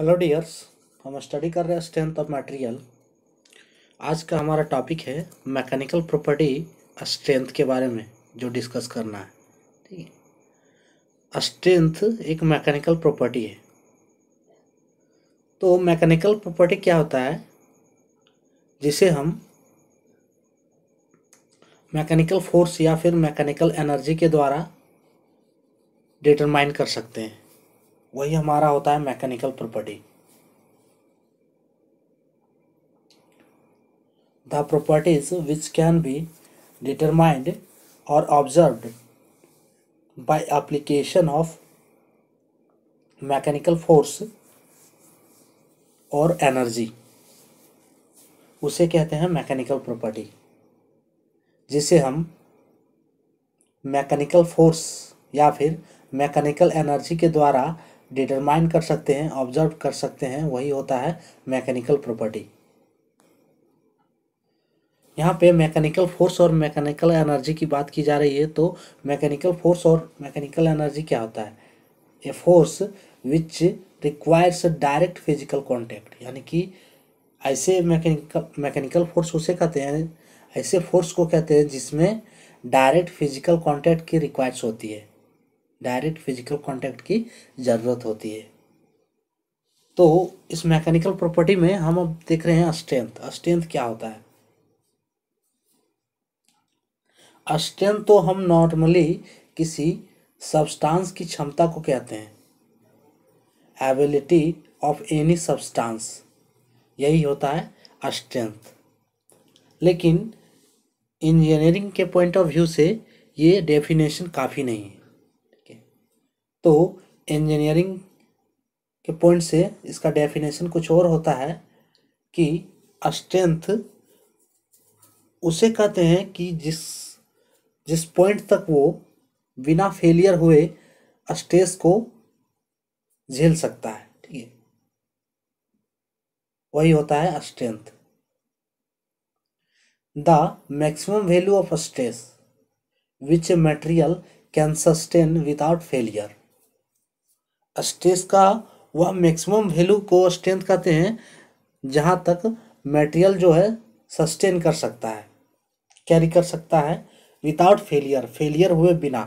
hello dears हम study कर रहे हैं स्ट्रेंथ ऑफ मटेरियल आज का हमारा टॉपिक है मैकेनिकल प्रॉपर्टी स्ट्रेंथ के बारे में जो डिस्कस करना है ठीक है स्ट्रेंथ एक मैकेनिकल प्रॉपर्टी है तो मैकेनिकल प्रॉपर्टी क्या होता है जिसे हम मैकेनिकल फोर्स या फिर मैकेनिकल एनर्जी के द्वारा डिटरमाइन कर सकते हैं वही हमारा होता है mechanical property the properties which can be determined और observe by application of mechanical force और एनर्जी उसे कहते हैं मैकेनिकल प्रॉपर्टी जिसे हम मैकेनिकल फोर्स या फिर मैकेनिकल एनर्जी के द्वारा डिटरमाइन कर सकते हैं ऑब्जर्व कर सकते हैं वही होता है मैकेनिकल प्रॉपर्टी यहाँ पे मैकेनिकल फोर्स और मैकेनिकल एनर्जी की बात की जा रही है तो मैकेनिकल फोर्स और मैकेनिकल एनर्जी क्या होता है a force which requires direct physical contact यानी कि ऐसे मैकेनिकल मैकेनिकल फोर्स उसे कहते हैं ऐसे फोर्स को कहते हैं जिसमें डायरेक्ट फिजिकल कॉन्टैक्ट की रिक्वायर्स होती है डायरेक्ट फिजिकल कांटेक्ट की ज़रूरत होती है तो इस मैकेनिकल प्रॉपर्टी में हम अब देख रहे हैं स्ट्रेंथ स्ट्रेंथ क्या होता है स्ट्रेंथ तो हम नॉर्मली किसी सब्सटेंस की क्षमता को कहते हैं एबिलिटी ऑफ एनी सब्सटेंस यही होता है स्ट्रेंथ लेकिन इंजीनियरिंग के पॉइंट ऑफ व्यू से ये डेफिनेशन काफ़ी नहीं है तो इंजीनियरिंग के पॉइंट से इसका डेफिनेशन कुछ और होता है कि स्ट्रेंथ उसे कहते हैं कि जिस जिस पॉइंट तक वो बिना फेलियर हुए स्ट्रेस को झेल सकता है ठीक है वही होता है strength the maximum value of stress which a material can sustain without failure stress का वह मैक्सिमम वैल्यू को स्ट्रेंथ कहते हैं जहाँ तक मटेरियल जो है सस्टेन कर सकता है कैरी कर सकता है विदाउट फेलियर फेलियर हुए बिना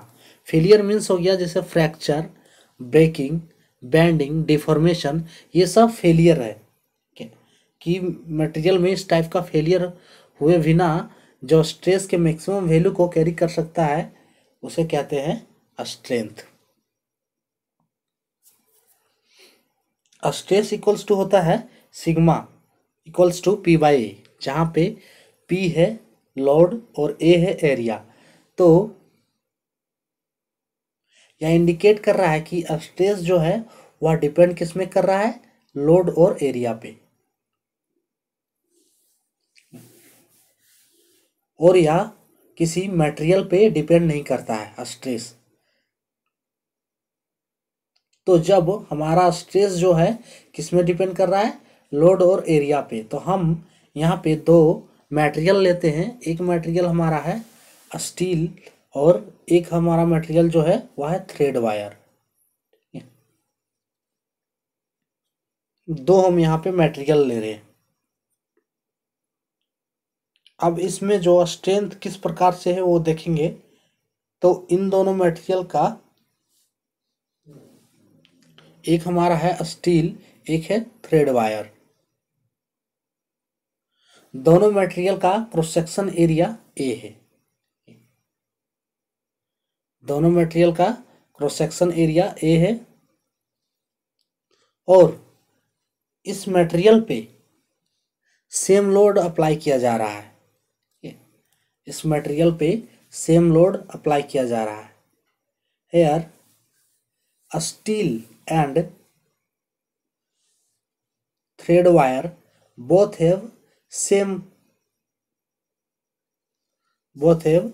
फेलियर मीन्स हो गया जैसे फ्रैक्चर ब्रेकिंग बैंडिंग डिफॉर्मेशन ये सब फेलियर है कि मटेरियल में इस टाइप का फेलियर हुए बिना जो स्ट्रेस के मैक्सिमम वैल्यू को कैरी कर सकता है उसे कहते हैं स्ट्रेंथ स्ट्रेस इक्वल्स टू होता है sigma equals to P by A जहाँ पे पी है लोड और ए है एरिया तो यह इंडिकेट कर रहा है कि स्ट्रेस जो है वह डिपेंड किस में कर रहा है लोड और एरिया पे और यह किसी मटेरियल पे डिपेंड नहीं करता है स्ट्रेस तो जब हमारा स्ट्रेस जो है किस में डिपेंड कर रहा है लोड और एरिया पे तो हम यहाँ पे दो मटेरियल लेते हैं एक मटेरियल हमारा है स्टील और एक हमारा मटेरियल जो है वह है थ्रेड वायर दो हम यहाँ पे मटेरियल ले रहे हैं अब इसमें जो स्ट्रेंथ किस प्रकार से है वो देखेंगे तो इन दोनों मटेरियल का एक हमारा है स्टील एक है थ्रेड वायर दोनों मटेरियल का क्रॉस सेक्शन एरिया ए है दोनों मटेरियल का क्रॉस सेक्शन एरिया ए है और इस मटेरियल पे सेम लोड अप्लाई किया जा रहा है इस मटेरियल पे सेम लोड अप्लाई किया जा रहा है here steel and thread wire both have same both have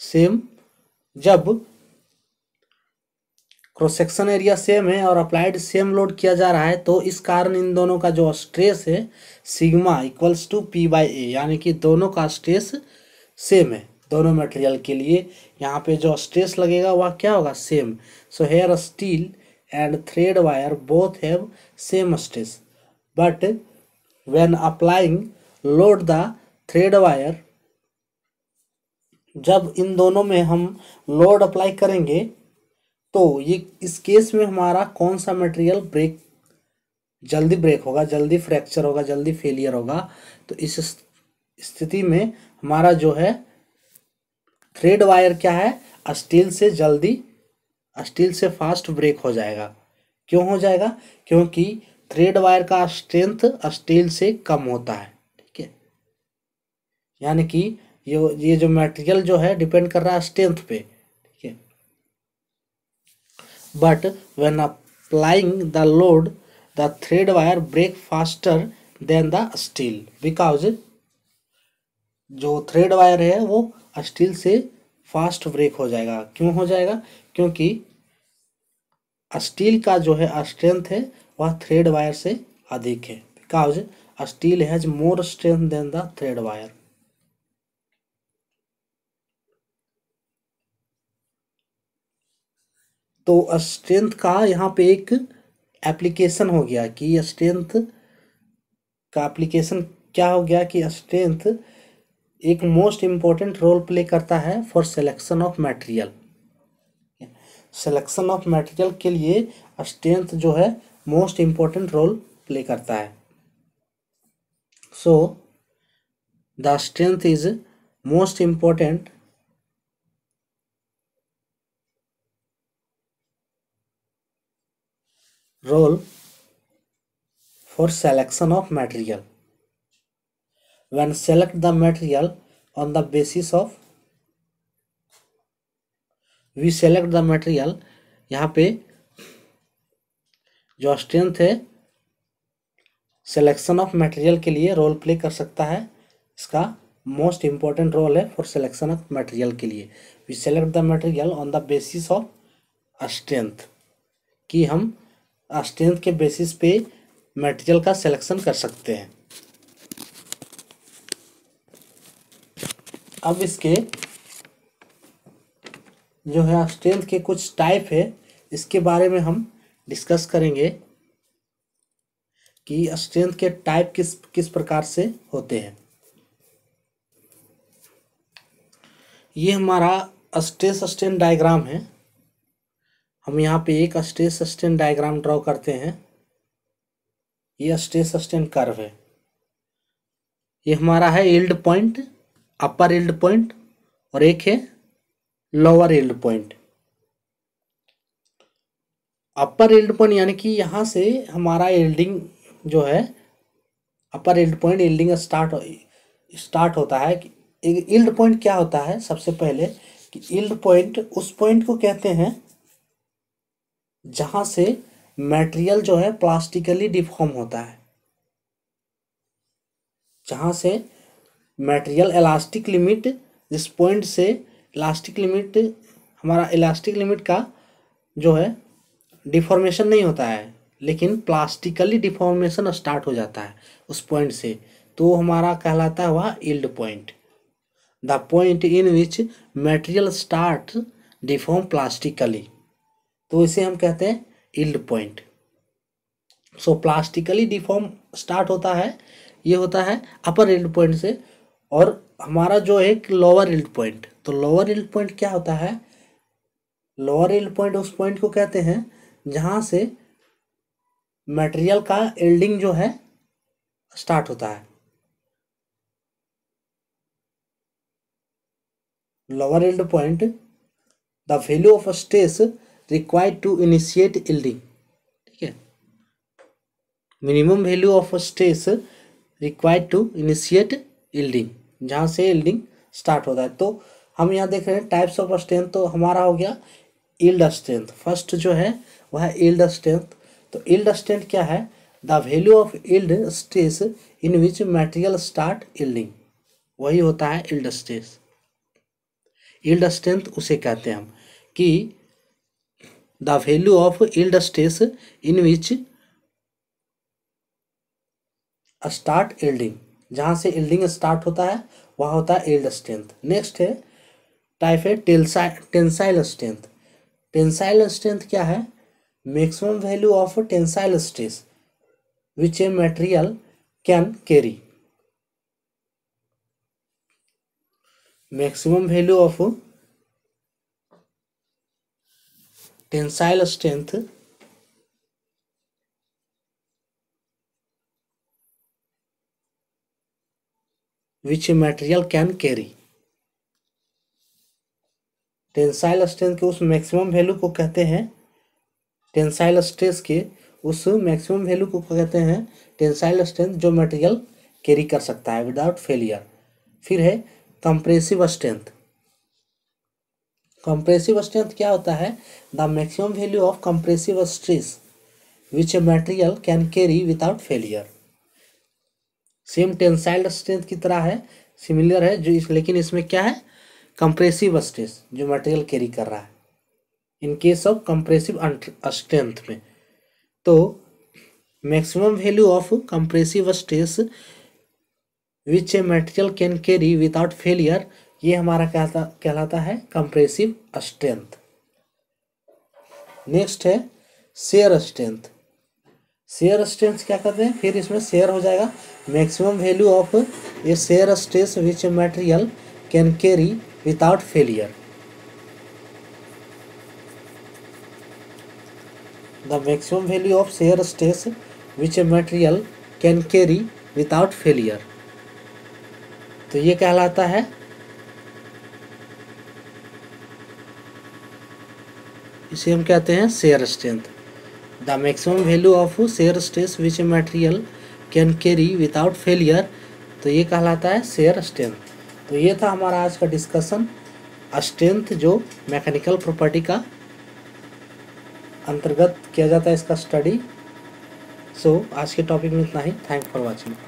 same जब क्रॉस सेक्शन एरिया सेम है और अप्लाइड सेम लोड किया जा रहा है तो इस कारण इन दोनों का जो स्ट्रेस है sigma equals to P by A यानी कि दोनों का स्ट्रेस सेम है दोनों मटेरियल के लिए यहाँ पे जो स्ट्रेस लगेगा वह क्या होगा same so here steel and thread wire both have same stress but when applying load the thread wire जब इन दोनों में हम लोड अप्लाई करेंगे तो ये इस केस में हमारा कौन सा मटेरियल ब्रेक जल्दी ब्रेक होगा जल्दी फ्रैक्चर होगा जल्दी फेलियर होगा तो इस स्थिति में हमारा जो है थ्रेड वायर क्या है स्टील से जल्दी स्टील से फास्ट ब्रेक हो जाएगा क्यों हो जाएगा क्योंकि थ्रेड वायर का स्ट्रेंथ स्टील से कम होता है ठीक है यानी कि ये ये जो मटेरियल जो है डिपेंड कर रहा है स्ट्रेंथ पे ठीक है but when applying the load the thread wire break faster than the steel because जो थ्रेड वायर है वो स्टील से फास्ट ब्रेक हो जाएगा क्यों हो जाएगा क्योंकि स्टील का जो है स्ट्रेंथ है वह थ्रेड वायर से अधिक है because steel has more strength than the thread wire तो स्ट्रेंथ का यहाँ पे एक एप्लीकेशन हो गया कि स्ट्रेंथ का एप्लीकेशन क्या हो गया कि स्ट्रेंथ एक मोस्ट इम्पॉर्टेंट रोल प्ले करता है for selection of material selection of material के लिए स्ट्रेंथ जो है मोस्ट इम्पॉर्टेंट रोल प्ले करता है so the strength is most important role for selection of material when select the material on the basis of we select the material यहाँ पे जो strength है सेलेक्शन ऑफ मटेरियल के लिए role play कर सकता है इसका मोस्ट इम्पॉर्टेंट रोल है फॉर सेलेक्शन ऑफ मटेरियल के लिए we select the material on the basis of strength कि हम स्ट्रेंथ के बेसिस पे मटेरियल का सिलेक्शन कर सकते हैं अब इसके जो है स्ट्रेंथ के कुछ टाइप है इसके बारे में हम डिस्कस करेंगे कि स्ट्रेंथ के टाइप किस किस प्रकार से होते हैं ये हमारा स्ट्रेस स्टेन डायग्राम है हम यहाँ पे एक स्ट्रेस स्टेन डायग्राम ड्रॉ करते हैं ये स्ट्रेस स्टेन कर्व है ये हमारा है yield point upper yield point और एक है lower yield point upper yield point यानी कि यहाँ से हमारा एल्डिंग जो है upper yield point yielding start start होता है कि एल्ड पॉइंट क्या होता है सबसे पहले कि एल्ड पॉइंट उस पॉइंट को कहते हैं जहाँ से मटेरियल जो है प्लास्टिकली डिफॉर्म होता है जहाँ से मटेरियल इलास्टिक लिमिट जिस पॉइंट से इलास्टिक लिमिट हमारा इलास्टिक लिमिट का जो है डिफॉर्मेशन नहीं होता है लेकिन प्लास्टिकली डिफॉर्मेशन स्टार्ट हो जाता है उस पॉइंट से तो हमारा कहलाता है वह yield point the point in which material start deform plastically तो इसे हम कहते हैं yield point so plastically deform start होता है ये होता है अपर इल्ड पॉइंट से और हमारा जो एक लोअर इल्ड पॉइंट तो लोअर इल्ड पॉइंट क्या होता है लोअर इल्ड पॉइंट उस पॉइंट को कहते हैं जहां से मटेरियल का एल्डिंग जो है स्टार्ट होता है lower yield point the value of stress required to initiate yielding ठीक है minimum value of stress required to initiate yielding जहाँ से इल्डिंग स्टार्ट होता है तो हम यहाँ देख रहे हैं टाइप्स ऑफ स्ट्रेंथ तो हमारा हो गया इल्ड स्ट्रेंथ फर्स्ट जो है वह है इल्ड स्ट्रेंथ तो इल्ड स्ट्रेंथ क्या है the value of yield stress in which material start yielding वही होता है इल्ड स्टेस इल्ड स्ट्रेंथ उसे कहते हैं हम कि the value of yield stress in which start yielding जहाँ से इल्डिंग स्टार्ट होता है वहाँ होता है इल्ड स्ट्रेंथ नेक्स्ट है टाइप है टेंसाइल स्ट्रेंथ टेंसाइल स्ट्रेंथ क्या है maximum value of tensile stress which a material can carry maximum value of tensile strength which a material can tensile strength के उस मैक्सिमम वैल्यू को कहते हैं tensile stress के उस मैक्सिमम वैल्यू को कहते हैं टेंसाइल स्ट्रेंथ जो मटेरियल कैरी कर सकता है विदाउट फेलियर फिर है कंप्रेसिव स्ट्रेंथ कंप्रेसिव स्ट्रेंथ क्या होता है the maximum value of compressive stress which a material can carry without failure same tensile strength की तरह है सिमिलर है जो इस लेकिन इसमें क्या है कंप्रेसिव स्ट्रेस जो मटेरियल कैरी कर रहा है in case of compressive strength में तो maximum value of compressive stress which a material can carry without failure ये हमारा कहता कहलाता है कंप्रेसिव स्ट्रेंथ नेक्स्ट है शेयर स्ट्रेंथ शेयर स्ट्रेंथ क्या करते हैं फिर इसमें शेयर हो जाएगा maximum value of a shear stress which material can carry without failure the maximum value of shear stress which material can carry without failure तो ये कहलाता है इसे हम कहते हैं shear strength The maximum value of shear stress which a material can carry without failure तो ये कहलाता है शेयर स्ट्रेंथ तो ये था हमारा आज का डिस्कशन स्ट्रेंथ जो मैकेनिकल प्रॉपर्टी का अंतर्गत किया जाता है इसका स्टडी सो so, आज के टॉपिक में इतना ही थैंक फॉर वॉचिंग